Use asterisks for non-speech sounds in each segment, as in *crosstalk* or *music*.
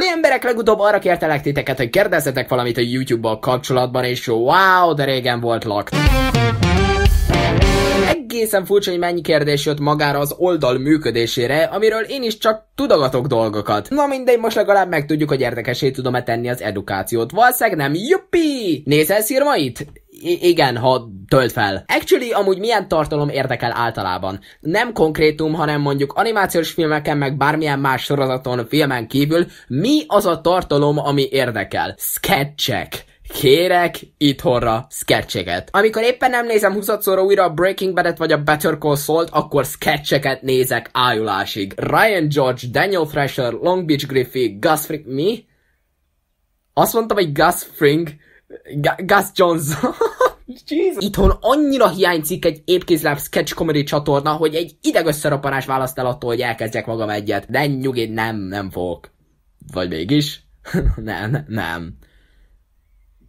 Ali emberek, legutóbb arra kértelek titeket, hogy kérdezzetek valamit a YouTube-bal kapcsolatban, és wow, de régen volt lak. Egészen furcsa, hogy mennyi kérdés jött magára az oldal működésére, amiről én is csak tudogatok dolgokat. Na mindegy, most legalább megtudjuk, hogy érdekesé tudom-e tenni az edukációt. Valószínűleg nem, juppi! Nézel szírmait? igen, ha tölt fel. Actually, amúgy milyen tartalom érdekel általában? Nem konkrétum, hanem mondjuk animációs filmeken, meg bármilyen más sorozaton, filmen kívül, mi az a tartalom, ami érdekel? Sketchek kérek itthonra sketcheket. Amikor éppen nem nézem 20 újra a Breaking Bad-et vagy a Better Call Saul-t, akkor sketcheket nézek ájulásig. Ryan George, Daniel Thrasher, Long Beach Griffey, Gus Fring... Mi? Azt mondtam, hogy Gus Fring... G- Gus Johnson... *laughs* Jesus. Itthon annyira hiányzik egy épkézláb sketch comedy csatorna, hogy egy ideg összerapanás választ el attól, hogy elkezdjek magam egyet. De nyugi, nem, nem fogok. Vagy mégis? *laughs* nem, nem.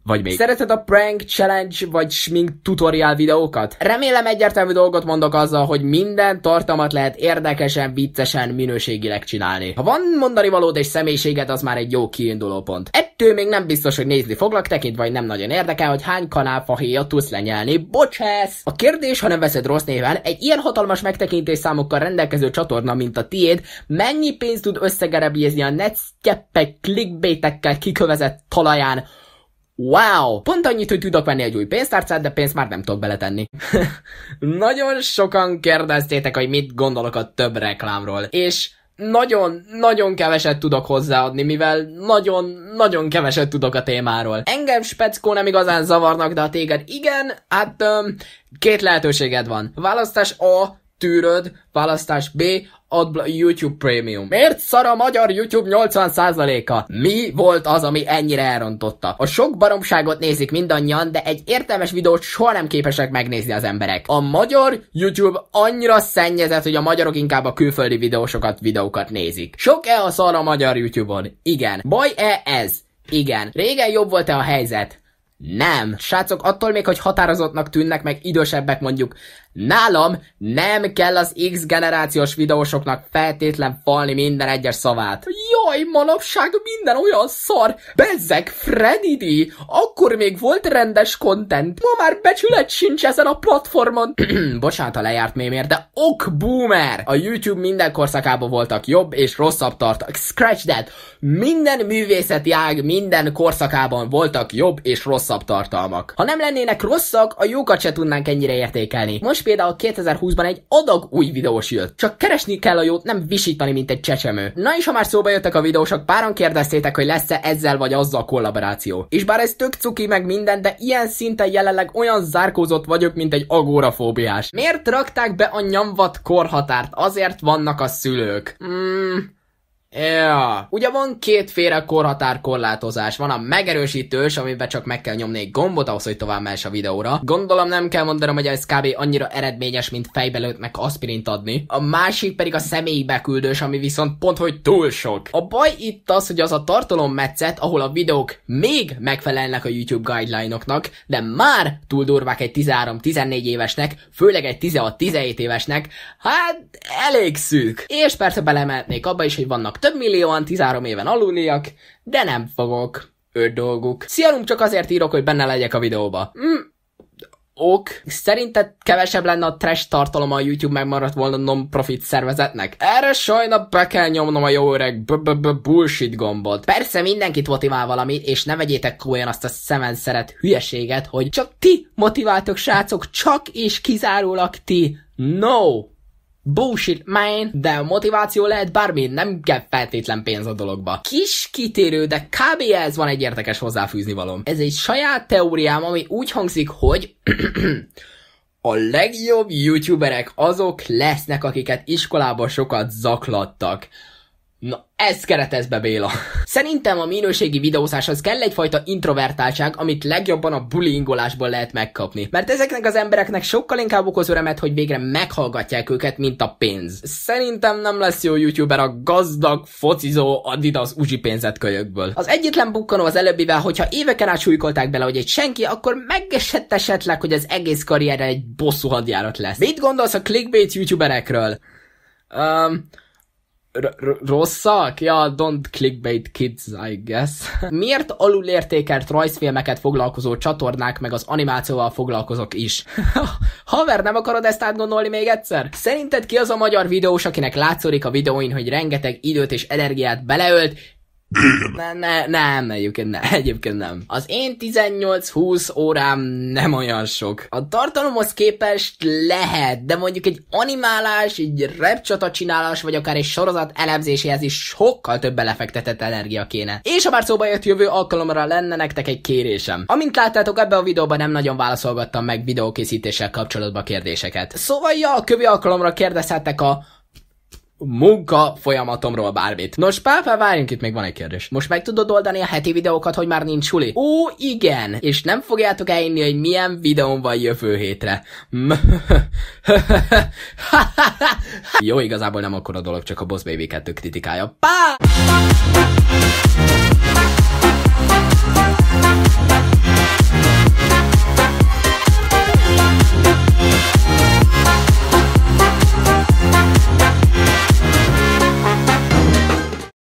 Vagy még. Szereted a prank, challenge vagy smink tutorial videókat? Remélem egyértelmű dolgot mondok azzal, hogy minden tartalmat lehet érdekesen, viccesen, minőségileg csinálni. Ha van mondani valód és személyiséged, az már egy jó kiinduló pont kettő még nem biztos, hogy nézni foglak, tekintve, vagy nem nagyon érdekel, hogy hány kanálfahéjat tudsz lenyelni. Bocsász! A kérdés, ha nem veszed rossz néven, egy ilyen hatalmas megtekintés számokkal rendelkező csatorna, mint a tiéd, mennyi pénzt tud összegerebézni a netzkeppek klikbétekkel kikövezett talaján? Wow! Pont annyit, hogy tudok venni egy új pénztárcát, de pénzt már nem tudok beletenni. *laughs* Nagyon sokan kérdeztétek, hogy mit gondolok a több reklámról, és nagyon-nagyon keveset tudok hozzáadni, mivel nagyon-nagyon keveset tudok a témáról. Engem speckó nem igazán zavarnak, de a téged igen, hát öm, két lehetőséged van. Választás A, tűröd, választás B, ad YouTube Premium. Miért szar a magyar YouTube 80%-a? Mi volt az, ami ennyire elrontotta? A sok baromságot nézik mindannyian, de egy értelmes videót soha nem képesek megnézni az emberek. A magyar YouTube annyira szennyezett, hogy a magyarok inkább a külföldi videósokat, videókat nézik. Sok-e a szar a magyar YouTube-on? Igen. Baj-e ez? Igen. Régen jobb volt-e a helyzet? Nem. Srácok, attól még, hogy határozottnak tűnnek, meg idősebbek mondjuk. Nálam nem kell az X generációs videósoknak feltétlen falni minden egyes szavát jaj, manapság minden olyan szar. Bezzeg, Freddy D. Akkor még volt rendes content. Ma már becsület sincs ezen a platformon. *clears throat* Bocsánat a lejárt mémért, de ok boomer. A YouTube minden korszakában voltak jobb és rosszabb tartalmak. Scratch that. Minden művészeti ág minden korszakában voltak jobb és rosszabb tartalmak. Ha nem lennének rosszak, a jókat se tudnánk ennyire értékelni. Most például 2020-ban egy adag új videós jött. Csak keresni kell a jót, nem visítani, mint egy csecsemő. Na és ha már szóba jött voltak a videósok, páran kérdeztétek, hogy lesz-e ezzel vagy azzal kollaboráció. És bár ez tök cuki meg minden, de ilyen szinten jelenleg olyan zárkózott vagyok, mint egy agórafóbiás. Miért rakták be a nyamvat korhatárt? Azért vannak a szülők. Mm, Ja, Ugye van kétféle korhatár korlátozás. Van a megerősítős, amiben csak meg kell nyomni egy gombot ahhoz, hogy tovább mehess a videóra. Gondolom nem kell mondanom, hogy ez kb. annyira eredményes, mint meg aspirint adni. A másik pedig a személyi beküldős, ami viszont pont, hogy túl sok. A baj itt az, hogy az a tartalom metszet, ahol a videók még megfelelnek a YouTube guideline-oknak, de már túl durvák egy 13-14 évesnek, főleg egy 16-17 évesnek, hát elég szűk. És persze belemeltnék abba is, hogy vannak több millióan 13 éven aluliak, de nem fogok. Öt dolguk. Szialum csak azért írok, hogy benne legyek a videóba. Mm, ok. Szerinted kevesebb lenne a trash tartalom a YouTube megmaradt volna non-profit szervezetnek? Erre sajna be kell nyomnom a jó öreg b -b -b bullshit gombot. Persze mindenkit motivál valami, és ne vegyétek komolyan azt a szemen szeret hülyeséget, hogy csak ti motiváltok srácok, csak és kizárólag ti. No! Bullshit, man! De a motiváció lehet bármi, nem kell feltétlen pénz a dologba. Kis kitérő, de kb. ez van egy érdekes hozzáfűzni valom. Ez egy saját teóriám, ami úgy hangzik, hogy *clears throat* a legjobb youtuberek azok lesznek, akiket iskolában sokat zaklattak. Na, ez keretez be, Béla. Szerintem a minőségi videózáshoz kell egyfajta introvertáltság, amit legjobban a bullyingolásból lehet megkapni. Mert ezeknek az embereknek sokkal inkább okoz örömet, hogy végre meghallgatják őket, mint a pénz. Szerintem nem lesz jó youtuber a gazdag, focizó Adidas Uzi pénzet kölyökből. Az egyetlen bukkanó az előbbivel, hogyha éveken át súlykolták bele, hogy egy senki, akkor megesett esetleg, hogy az egész karrierre egy bosszú hadjárat lesz. Mit gondolsz a clickbait youtuberekről? Um, rosszak? Ja, don't clickbait kids, I guess. *laughs* Miért alulértékelt rajzfilmeket foglalkozó csatornák, meg az animációval foglalkozok is? *laughs* Haver, nem akarod ezt átgondolni még egyszer? Szerinted ki az a magyar videós, akinek látszik a videóin, hogy rengeteg időt és energiát beleölt, ne, ne, nem, egyébként nem, *laughs* egyébként nem. Az én 18-20 órám nem olyan sok. A tartalomhoz képest lehet, de mondjuk egy animálás, egy repcsata csinálás, vagy akár egy sorozat elemzéséhez is sokkal több belefektetett energia kéne. És ha már szóba jött jövő alkalomra lenne nektek egy kérésem. Amint láttátok, ebbe a videóban nem nagyon válaszolgattam meg videókészítéssel kapcsolatban kérdéseket. Szóval ja, a kövi alkalomra kérdezhettek a munka folyamatomról bármit. Nos, pápa, várjunk itt, még van egy kérdés. Most meg tudod oldani a heti videókat, hogy már nincs suli? Ó, igen! És nem fogjátok elinni, hogy milyen videón van jövő hétre. *laughs* Jó, igazából nem akkor a dolog, csak a Boss Baby 2 kritikája. Pá!